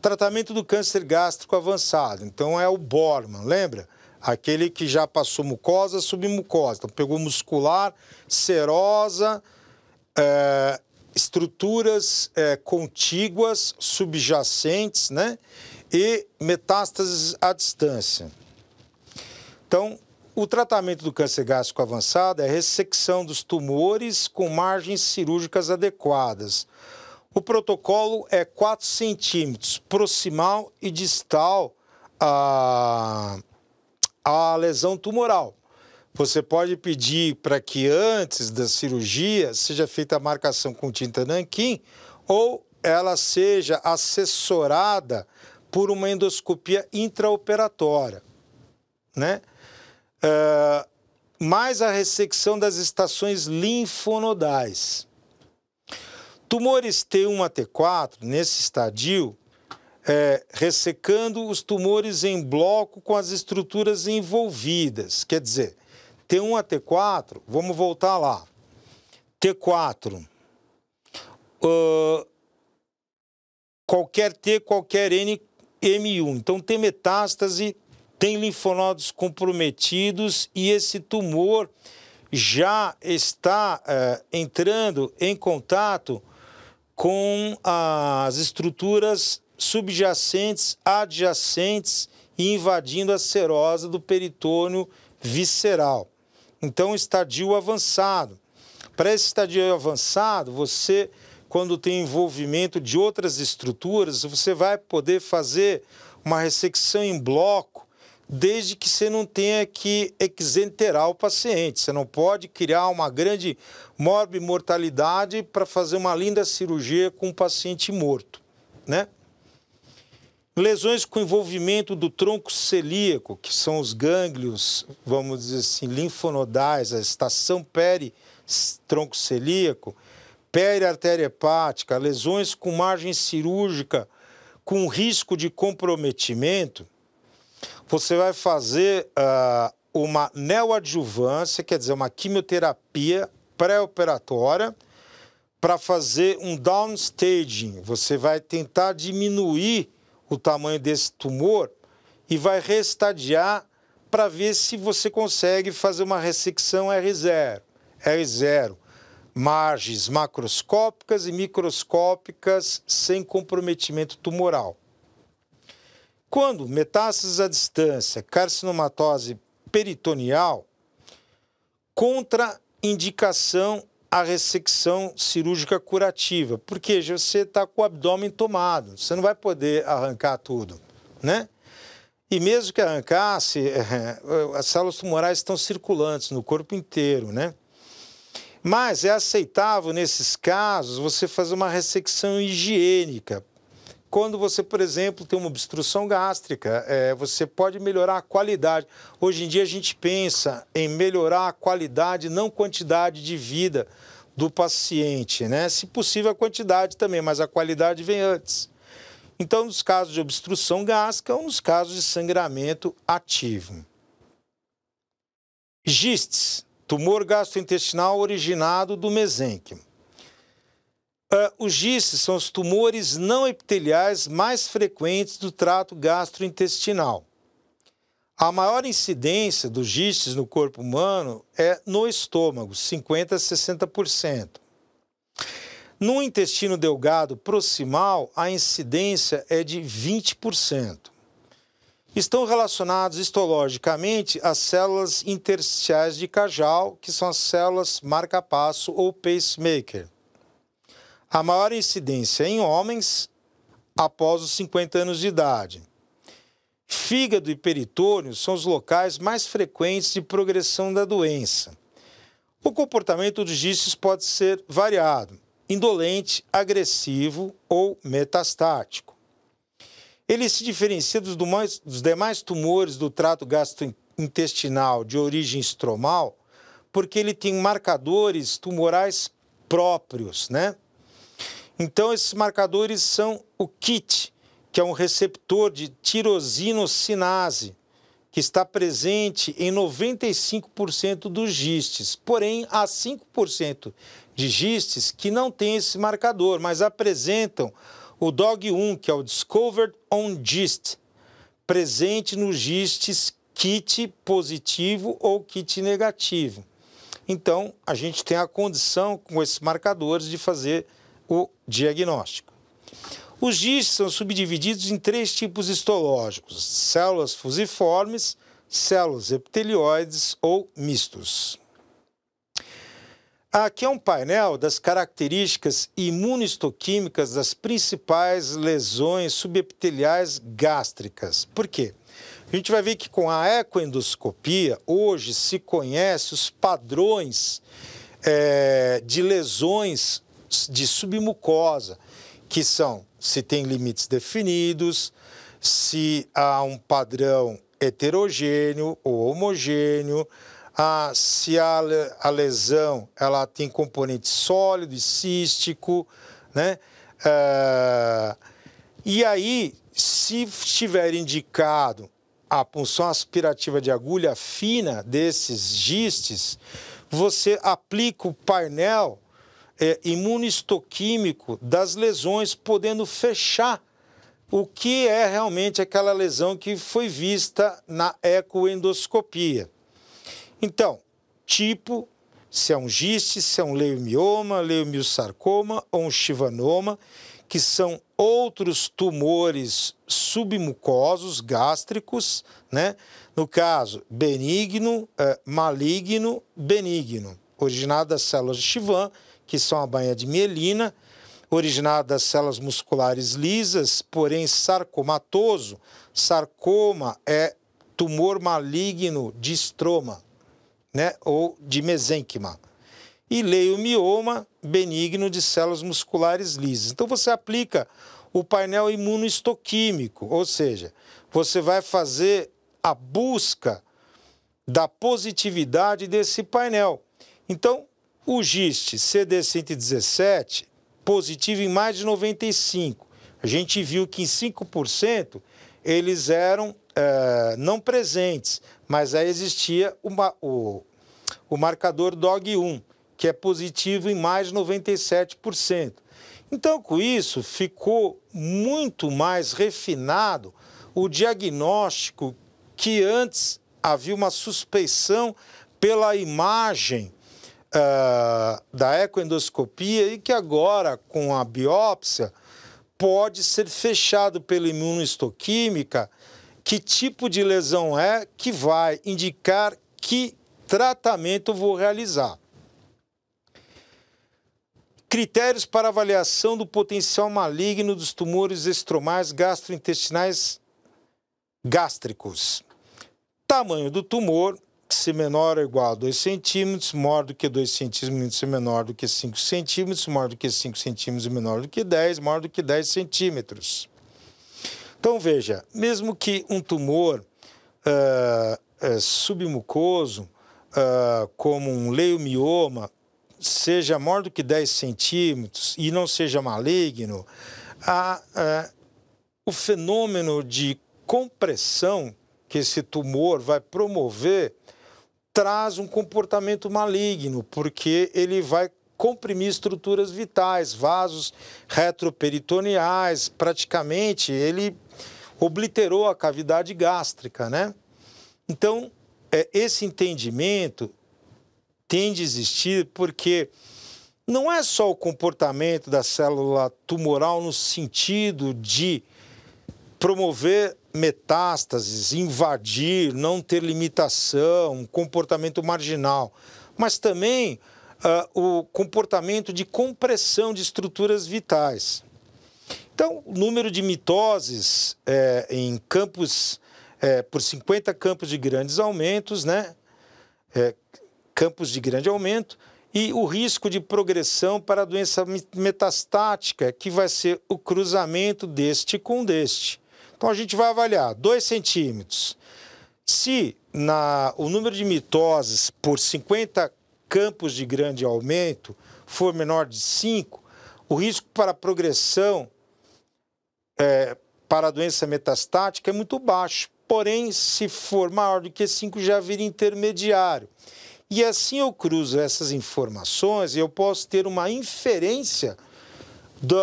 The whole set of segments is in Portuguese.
Tratamento do câncer gástrico avançado, então é o Borman, lembra? Aquele que já passou mucosa, submucosa, então pegou muscular, serosa, é, estruturas é, contíguas, subjacentes, né? E metástases à distância. Então, o tratamento do câncer gástrico avançado é a ressecção dos tumores com margens cirúrgicas adequadas. O protocolo é 4 centímetros proximal e distal a, a lesão tumoral. Você pode pedir para que antes da cirurgia seja feita a marcação com tinta nanquim ou ela seja assessorada por uma endoscopia intraoperatória, né? Uh, mais a ressecção das estações linfonodais. Tumores T1 a T4, nesse estadio, é, ressecando os tumores em bloco com as estruturas envolvidas. Quer dizer, T1 a T4, vamos voltar lá. T4. Uh, qualquer T, qualquer N, M1. Então tem metástase, tem linfonodos comprometidos e esse tumor já está uh, entrando em contato com as estruturas subjacentes, adjacentes e invadindo a serosa do peritônio visceral. Então, estadio avançado. Para esse estadio avançado, você, quando tem envolvimento de outras estruturas, você vai poder fazer uma ressecção em bloco desde que você não tenha que exenterar o paciente. Você não pode criar uma grande morbimortalidade para fazer uma linda cirurgia com um paciente morto, né? Lesões com envolvimento do tronco celíaco, que são os gânglios, vamos dizer assim, linfonodais, a estação peri-tronco celíaco, periartéria hepática, lesões com margem cirúrgica com risco de comprometimento, você vai fazer uh, uma neoadjuvância, quer dizer, uma quimioterapia pré-operatória para fazer um downstaging. Você vai tentar diminuir o tamanho desse tumor e vai restadiar para ver se você consegue fazer uma ressecção R0. R0, margens macroscópicas e microscópicas sem comprometimento tumoral. Quando metástases à distância, carcinomatose peritoneal, contraindicação à ressecção cirúrgica curativa, porque você está com o abdômen tomado, você não vai poder arrancar tudo, né? E mesmo que arrancasse, as células tumorais estão circulantes no corpo inteiro, né? Mas é aceitável, nesses casos, você fazer uma ressecção higiênica quando você, por exemplo, tem uma obstrução gástrica, é, você pode melhorar a qualidade. Hoje em dia a gente pensa em melhorar a qualidade, não quantidade de vida do paciente, né? Se possível a quantidade também, mas a qualidade vem antes. Então, nos casos de obstrução gástrica ou nos casos de sangramento ativo. Gistes, tumor gastrointestinal originado do mesênquima. Uh, os gistes são os tumores não epiteliais mais frequentes do trato gastrointestinal. A maior incidência dos gistes no corpo humano é no estômago, 50% a 60%. No intestino delgado proximal, a incidência é de 20%. Estão relacionados histologicamente às células intersticiais de cajal, que são as células marca-passo ou pacemaker. A maior incidência em homens após os 50 anos de idade. Fígado e peritônio são os locais mais frequentes de progressão da doença. O comportamento dos gistes pode ser variado, indolente, agressivo ou metastático. Ele se diferencia dos, demais, dos demais tumores do trato gastrointestinal de origem estromal porque ele tem marcadores tumorais próprios, né? Então, esses marcadores são o KIT, que é um receptor de tirosinocinase, que está presente em 95% dos gistes. Porém, há 5% de gistes que não têm esse marcador, mas apresentam o DOG1, que é o Discovered on GIST, presente nos gistes kit positivo ou kit negativo. Então, a gente tem a condição com esses marcadores de fazer o diagnóstico. Os GIS são subdivididos em três tipos histológicos: células fusiformes, células epitelioides ou mistos. Aqui é um painel das características imunoistoquímicas das principais lesões subepiteliais gástricas. Por quê? A gente vai ver que com a ecoendoscopia, hoje se conhece os padrões é, de lesões de submucosa, que são se tem limites definidos, se há um padrão heterogêneo ou homogêneo, ah, se a, a, lesão ela tem componente sólido e cístico, né? Ah, e aí, se estiver indicado a punção aspirativa de agulha fina desses gistes, você aplica o painel é, imunistoquímico das lesões, podendo fechar o que é realmente aquela lesão que foi vista na ecoendoscopia. Então, tipo, se é um giste, se é um leiomioma, leiomiosarcoma ou um chivanoma, que são outros tumores submucosos gástricos, né? No caso, benigno, é, maligno, benigno, originado das células de Chivan, que são a banha de mielina, originada das células musculares lisas, porém sarcomatoso. Sarcoma é tumor maligno de estroma, né, ou de mesênquima. E leiomioma benigno de células musculares lisas. Então você aplica o painel imunoistoquímico, ou seja, você vai fazer a busca da positividade desse painel. Então, o GIST CD117 positivo em mais de 95. A gente viu que em 5% eles eram é, não presentes, mas aí existia uma, o, o marcador DOG1, que é positivo em mais de 97%. Então, com isso, ficou muito mais refinado o diagnóstico que antes havia uma suspeição pela imagem uh, da ecoendoscopia e que agora, com a biópsia, pode ser fechado pela imunohistoquímica que tipo de lesão é que vai indicar que tratamento vou realizar. Critérios para avaliação do potencial maligno dos tumores estromais gastrointestinais gástricos. Tamanho do tumor, se menor ou igual a 2 centímetros, maior do que 2 centímetros e menor do que 5 centímetros, maior do que 5 centímetros e menor do que 10, maior do que 10 centímetros. Então, veja, mesmo que um tumor uh, uh, submucoso, uh, como um leiomioma, seja maior do que 10 centímetros e não seja maligno, a, a, eh, o fenômeno de compressão que esse tumor vai promover traz um comportamento maligno, porque ele vai comprimir estruturas vitais, vasos retroperitoneais, praticamente ele obliterou a cavidade gástrica, né? Então, é, esse entendimento tem de existir porque não é só o comportamento da célula tumoral no sentido de promover metástases, invadir, não ter limitação, comportamento marginal, mas também uh, o comportamento de compressão de estruturas vitais. Então, o número de mitoses é, em campos, é, por 50 campos de grandes aumentos, né? É, campos de grande aumento, e o risco de progressão para a doença metastática, que vai ser o cruzamento deste com deste. Então a gente vai avaliar 2 centímetros. Se na, o número de mitoses por 50 campos de grande aumento for menor de 5, o risco para progressão é, para a doença metastática é muito baixo. Porém, se for maior do que 5, já vira intermediário. E assim eu cruzo essas informações e eu posso ter uma inferência do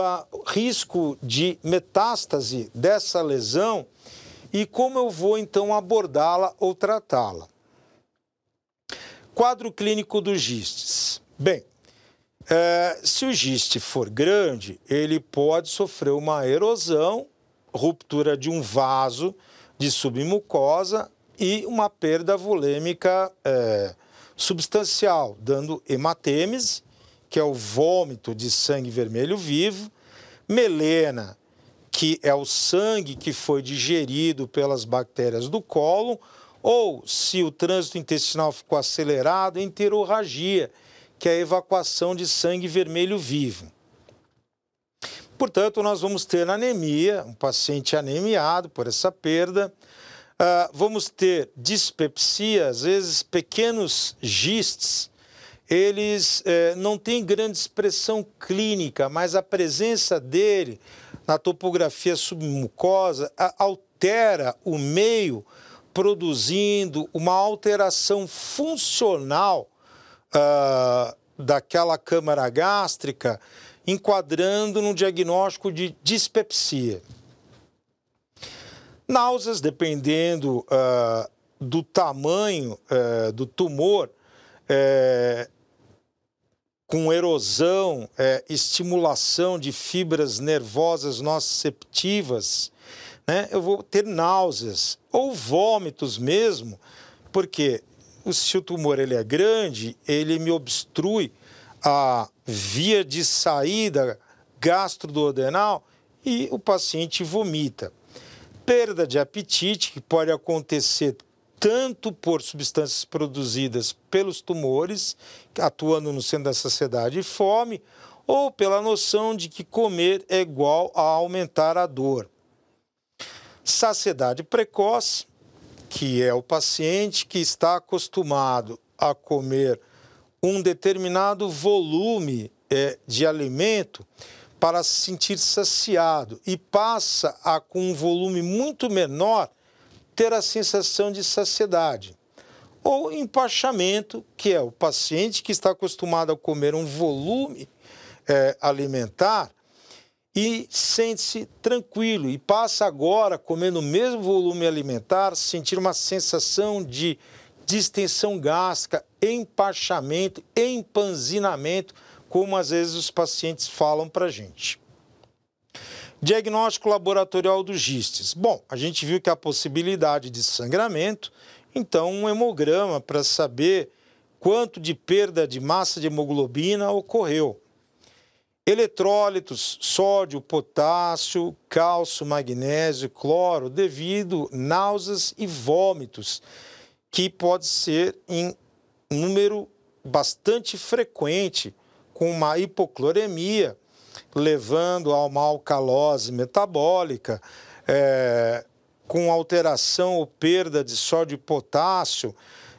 risco de metástase dessa lesão e como eu vou então abordá-la ou tratá-la. Quadro clínico do gistes. Bem, é, se o giste for grande, ele pode sofrer uma erosão, ruptura de um vaso de submucosa e uma perda volêmica é, substancial, dando hematemes que é o vômito de sangue vermelho vivo, melena, que é o sangue que foi digerido pelas bactérias do cólon, ou se o trânsito intestinal ficou acelerado, enterorragia, que é a evacuação de sangue vermelho vivo. Portanto, nós vamos ter anemia, um paciente anemiado por essa perda. Uh, vamos ter dispepsia, às vezes pequenos gistes eles é, não têm grande expressão clínica, mas a presença dele na topografia submucosa altera o meio, produzindo uma alteração funcional ah, daquela câmara gástrica, enquadrando no diagnóstico de dispepsia. Náuseas, dependendo ah, do tamanho eh, do tumor, eh, com erosão, é, estimulação de fibras nervosas nociceptivas, né, eu vou ter náuseas ou vômitos mesmo, porque se o tumor ele é grande, ele me obstrui a via de saída gastroduodenal e o paciente vomita. Perda de apetite, que pode acontecer tanto por substâncias produzidas pelos tumores, atuando no centro da saciedade e fome, ou pela noção de que comer é igual a aumentar a dor. Saciedade precoce, que é o paciente que está acostumado a comer um determinado volume é, de alimento para se sentir saciado e passa a com um volume muito menor ter a sensação de saciedade. Ou empachamento, que é o paciente que está acostumado a comer um volume é, alimentar e sente-se tranquilo e passa agora, comendo o mesmo volume alimentar, sentir uma sensação de distensão gástrica, empachamento, empanzinamento, como às vezes os pacientes falam para a gente. Diagnóstico laboratorial dos gistes. Bom, a gente viu que há possibilidade de sangramento, então um hemograma para saber quanto de perda de massa de hemoglobina ocorreu. Eletrólitos, sódio, potássio, cálcio, magnésio, cloro, devido náuseas e vômitos, que pode ser em número bastante frequente, com uma hipocloremia levando a uma alcalose metabólica, é, com alteração ou perda de sódio e potássio,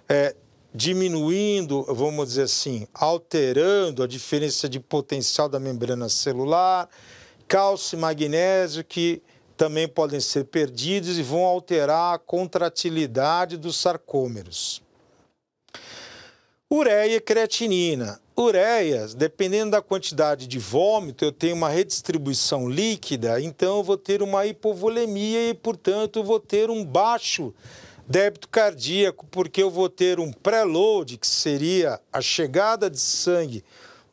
é, diminuindo, vamos dizer assim, alterando a diferença de potencial da membrana celular, cálcio e magnésio que também podem ser perdidos e vão alterar a contratilidade dos sarcômeros. Ureia e creatinina. Ureias, dependendo da quantidade de vômito, eu tenho uma redistribuição líquida, então eu vou ter uma hipovolemia e, portanto, vou ter um baixo débito cardíaco, porque eu vou ter um pré-load, que seria a chegada de sangue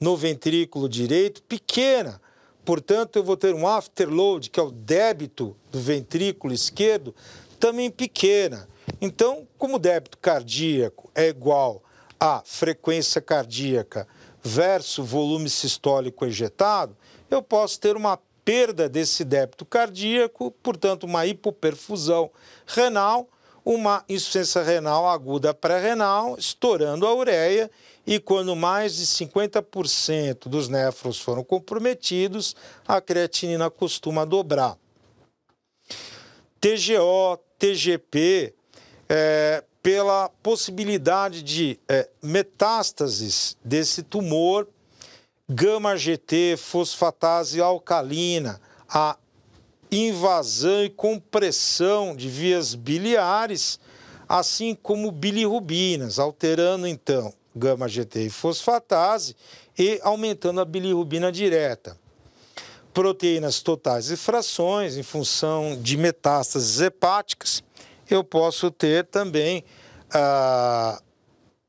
no ventrículo direito, pequena. Portanto, eu vou ter um afterload, que é o débito do ventrículo esquerdo, também pequena. Então, como o débito cardíaco é igual a frequência cardíaca versus volume sistólico ejetado, eu posso ter uma perda desse débito cardíaco, portanto, uma hipoperfusão renal, uma insuficiência renal aguda pré-renal, estourando a ureia, e quando mais de 50% dos néfrons foram comprometidos, a creatinina costuma dobrar. TGO, TGP, é, eh, pela possibilidade de é, metástases desse tumor gama GT, fosfatase alcalina, a invasão e compressão de vias biliares, assim como bilirrubinas, alterando então gama GT e fosfatase e aumentando a bilirrubina direta. Proteínas totais e frações em função de metástases hepáticas eu posso ter também ah,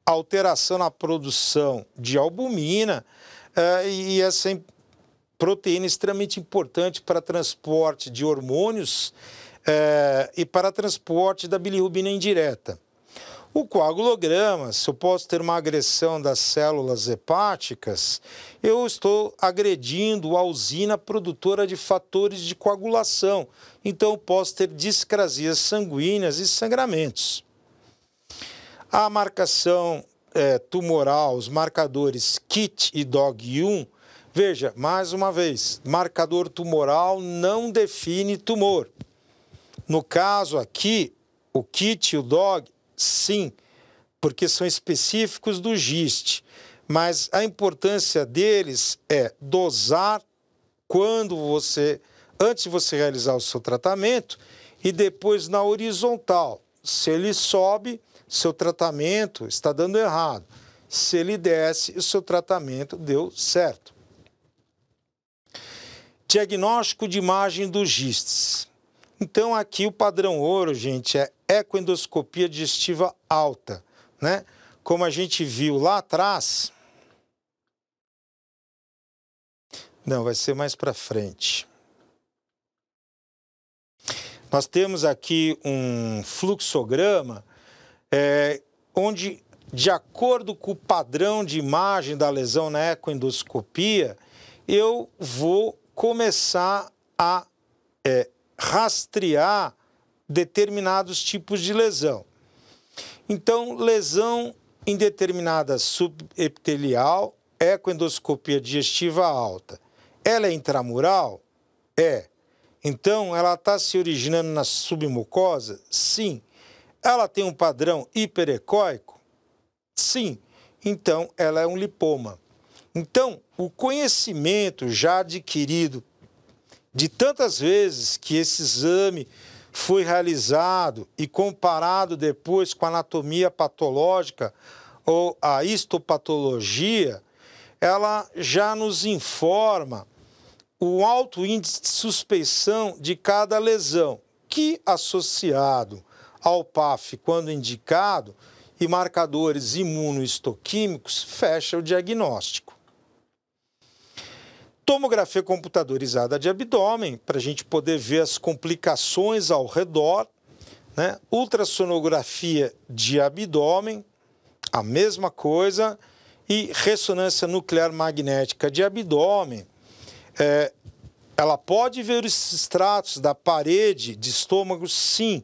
alteração na produção de albumina ah, e essa proteína extremamente importante para transporte de hormônios eh, e para transporte da bilirrubina indireta. O coagulograma, se eu posso ter uma agressão das células hepáticas, eu estou agredindo a usina produtora de fatores de coagulação. Então, eu posso ter discrasias sanguíneas e sangramentos. A marcação é, tumoral, os marcadores KIT e DOG1, veja, mais uma vez, marcador tumoral não define tumor. No caso aqui, o KIT e o DOG sim, porque são específicos do GIST, mas a importância deles é dosar quando você, antes de você realizar o seu tratamento, e depois na horizontal. Se ele sobe, seu tratamento está dando errado. Se ele desce, o seu tratamento deu certo. Diagnóstico de imagem do GISTs. Então, aqui o padrão ouro, gente, é ecoendoscopia digestiva alta, né? Como a gente viu lá atrás. Não, vai ser mais para frente. Nós temos aqui um fluxograma é, onde, de acordo com o padrão de imagem da lesão na ecoendoscopia, eu vou começar a é, rastrear determinados tipos de lesão. Então, lesão em determinada subepitelial, ecoendoscopia é digestiva alta. Ela é intramural? É. Então, ela está se originando na submucosa? Sim. Ela tem um padrão hiperecoico, Sim. Então, ela é um lipoma. Então, o conhecimento já adquirido de tantas vezes que esse exame foi realizado e comparado depois com a anatomia patológica ou a histopatologia, ela já nos informa o alto índice de suspeição de cada lesão, que associado ao PAF quando indicado e marcadores imunoistoquímicos fecha o diagnóstico tomografia computadorizada de abdômen, para a gente poder ver as complicações ao redor, né? ultrassonografia de abdômen, a mesma coisa, e ressonância nuclear magnética de abdômen. É, ela pode ver os extratos da parede de estômago, sim,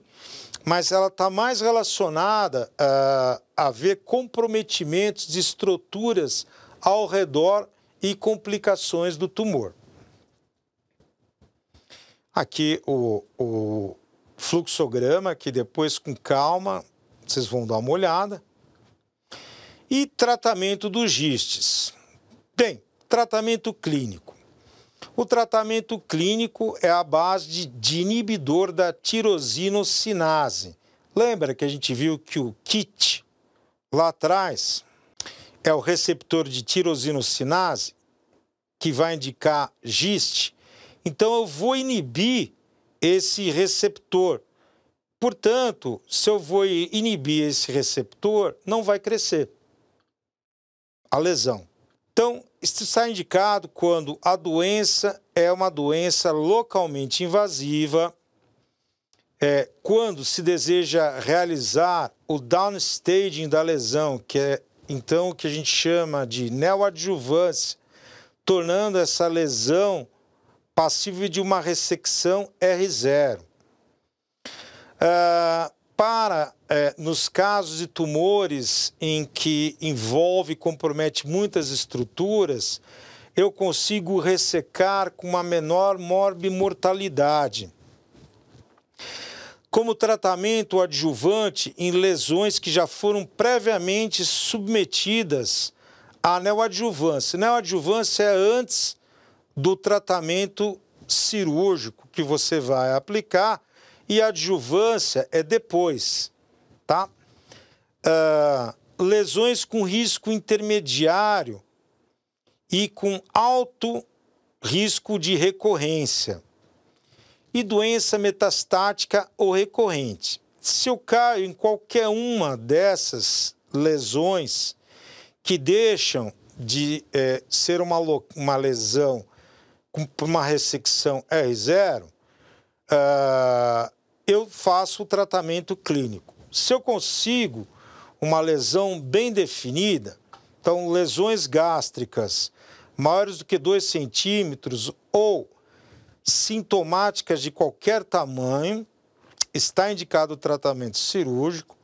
mas ela está mais relacionada uh, a ver comprometimentos de estruturas ao redor e complicações do tumor. Aqui o, o fluxograma, que depois, com calma, vocês vão dar uma olhada. E tratamento dos gistes. Bem, tratamento clínico. O tratamento clínico é a base de, de inibidor da tirosinocinase. Lembra que a gente viu que o KIT lá atrás é o receptor de tirosinocinase, que vai indicar GIST. Então, eu vou inibir esse receptor. Portanto, se eu vou inibir esse receptor, não vai crescer a lesão. Então, isso está indicado quando a doença é uma doença localmente invasiva, é, quando se deseja realizar o downstaging da lesão, que é então o que a gente chama de neoadjuvância, tornando essa lesão passível de uma ressecção R0. Uh, ah, para, é, nos casos de tumores em que envolve e compromete muitas estruturas, eu consigo ressecar com uma menor morbimortalidade como tratamento adjuvante em lesões que já foram previamente submetidas à neoadjuvância. Neoadjuvância é antes do tratamento cirúrgico que você vai aplicar e adjuvância é depois, tá? Uh, lesões com risco intermediário e com alto risco de recorrência e doença metastática ou recorrente. Se eu caio em qualquer uma dessas lesões que deixam de é, ser uma, uma lesão com uma ressecção R0, uh, ah, eu faço o tratamento clínico. Se eu consigo uma lesão bem definida, então lesões gástricas maiores do que 2 centímetros ou sintomáticas de qualquer tamanho, está indicado o tratamento cirúrgico.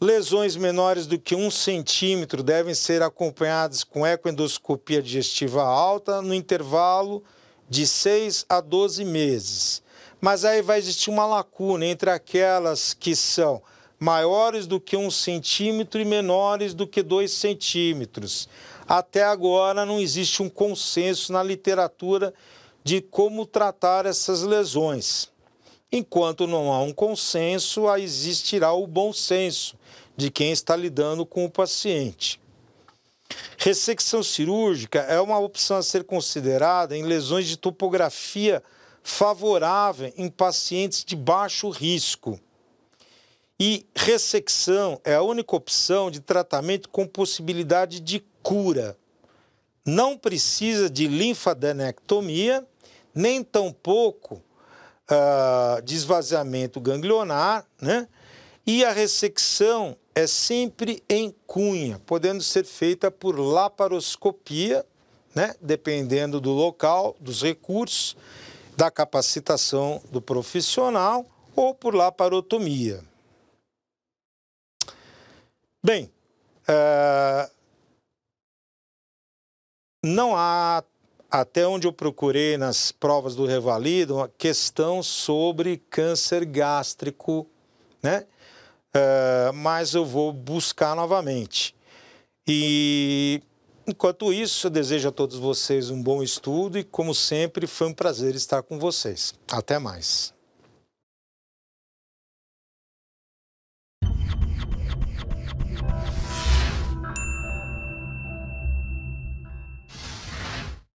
Lesões menores do que um centímetro devem ser acompanhadas com ecoendoscopia digestiva alta no intervalo de 6 a 12 meses. Mas aí vai existir uma lacuna entre aquelas que são maiores do que um centímetro e menores do que dois centímetros. Até agora não existe um consenso na literatura de como tratar essas lesões. Enquanto não há um consenso, existirá o bom senso de quem está lidando com o paciente. Ressecção cirúrgica é uma opção a ser considerada em lesões de topografia favorável em pacientes de baixo risco. E ressecção é a única opção de tratamento com possibilidade de cura. Não precisa de linfadenectomia nem tampouco ah, de esvaziamento ganglionar, né? E a ressecção é sempre em cunha, podendo ser feita por laparoscopia, né? Dependendo do local, dos recursos, da capacitação do profissional ou por laparotomia. Bem, ah, não há até onde eu procurei nas provas do Revalido, uma questão sobre câncer gástrico, né? Uh, mas eu vou buscar novamente. E enquanto isso, eu desejo a todos vocês um bom estudo e, como sempre, foi um prazer estar com vocês. Até mais.